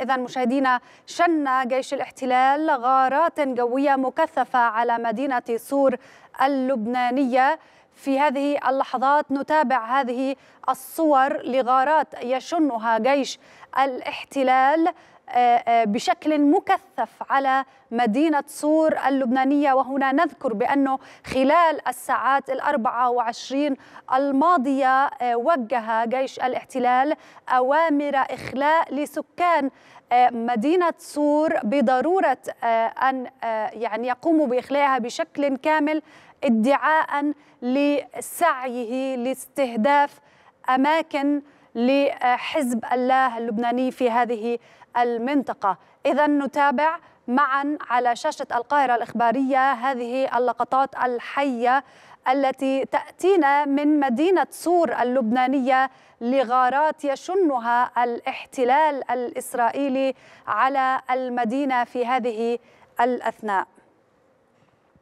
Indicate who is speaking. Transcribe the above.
Speaker 1: إذا مشاهدينا شن جيش الاحتلال غارات جوية مكثفة على مدينة سور اللبنانية في هذه اللحظات نتابع هذه الصور لغارات يشنها جيش الاحتلال آه، آه، بشكل مكثف على مدينة صور اللبنانية وهنا نذكر بأنه خلال الساعات الأربعة وعشرين الماضية آه، وجه جيش الاحتلال أوامر إخلاء لسكان مدينة صور بضرورة أن يعني يقوموا بإخلائها بشكل كامل ادعاء لسعيه لاستهداف اماكن لحزب الله اللبناني في هذه المنطقه اذا نتابع معا على شاشه القاهره الاخباريه هذه اللقطات الحيه التي تاتينا من مدينه سور اللبنانيه لغارات يشنها الاحتلال الاسرائيلي على المدينه في هذه الاثناء